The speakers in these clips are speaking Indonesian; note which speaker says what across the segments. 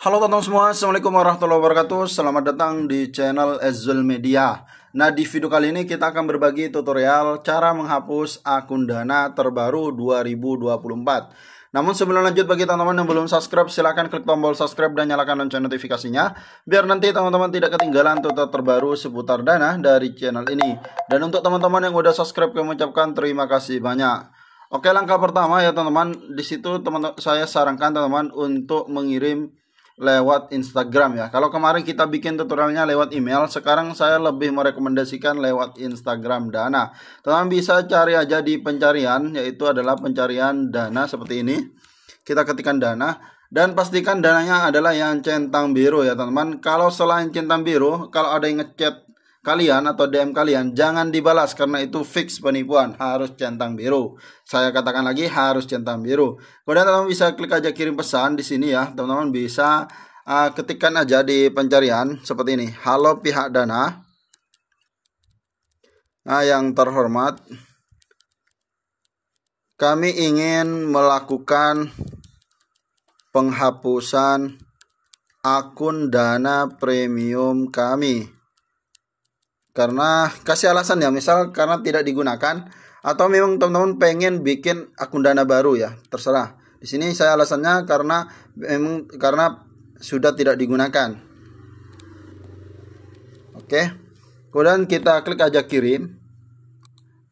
Speaker 1: Halo teman teman semua, Assalamualaikum warahmatullahi wabarakatuh Selamat datang di channel Ezul Media Nah di video kali ini kita akan berbagi tutorial Cara menghapus akun dana terbaru 2024 Namun sebelum lanjut bagi teman-teman yang belum subscribe Silahkan klik tombol subscribe dan nyalakan lonceng notifikasinya Biar nanti teman-teman tidak ketinggalan tutorial terbaru seputar dana dari channel ini Dan untuk teman-teman yang udah subscribe kami ucapkan terima kasih banyak Oke langkah pertama ya teman-teman Disitu teman, teman saya sarankan teman-teman untuk mengirim lewat Instagram ya. Kalau kemarin kita bikin tutorialnya lewat email, sekarang saya lebih merekomendasikan lewat Instagram Dana. Teman bisa cari aja di pencarian, yaitu adalah pencarian Dana seperti ini. Kita ketikkan Dana dan pastikan dananya adalah yang centang biru ya teman-teman. Kalau selain centang biru, kalau ada yang ngechat kalian atau DM kalian jangan dibalas karena itu fix penipuan harus centang biru saya katakan lagi harus centang biru kemudian teman-teman bisa klik aja kirim pesan di sini ya teman-teman bisa uh, ketikkan aja di pencarian seperti ini halo pihak dana nah yang terhormat kami ingin melakukan penghapusan akun dana premium kami karena kasih alasan ya misal karena tidak digunakan atau memang teman-teman pengen bikin akun dana baru ya terserah di sini saya alasannya karena memang karena sudah tidak digunakan oke kemudian kita klik aja kirim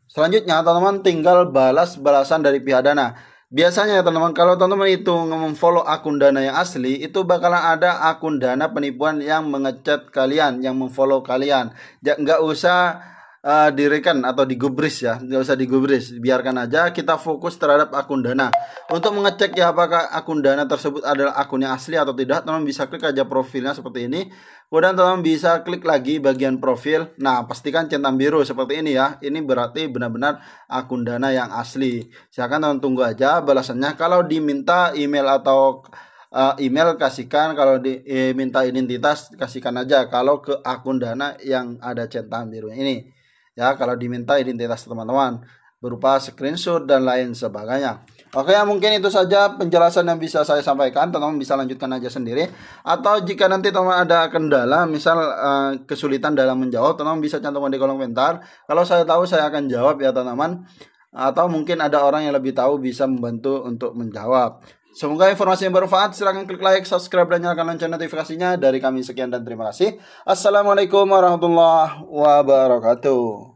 Speaker 1: selanjutnya teman-teman tinggal balas balasan dari pihak dana Biasanya ya teman-teman kalau teman-teman itu memfollow akun dana yang asli itu bakalan ada akun dana penipuan yang mengecat kalian yang memfollow kalian. Nggak usah uh, eh, direken atau digubris ya nggak usah digubris biarkan aja kita fokus terhadap akun dana untuk mengecek ya apakah akun dana tersebut adalah akun yang asli atau tidak teman bisa klik aja profilnya seperti ini kemudian teman bisa klik lagi bagian profil nah pastikan centang biru seperti ini ya ini berarti benar-benar akun dana yang asli silahkan teman tunggu aja balasannya kalau diminta email atau eh, email kasihkan kalau diminta eh, identitas kasihkan aja kalau ke akun dana yang ada centang biru ini ya kalau diminta identitas teman-teman berupa screenshot dan lain sebagainya. Oke ya, mungkin itu saja penjelasan yang bisa saya sampaikan teman-teman bisa lanjutkan aja sendiri atau jika nanti teman-teman ada kendala misal uh, kesulitan dalam menjawab teman-teman bisa cantumkan di kolom komentar kalau saya tahu saya akan jawab ya teman-teman atau mungkin ada orang yang lebih tahu bisa membantu untuk menjawab. Semoga informasi yang bermanfaat. Silahkan klik like, subscribe, dan nyalakan lonceng notifikasinya. Dari kami sekian dan terima kasih. Assalamualaikum warahmatullahi wabarakatuh.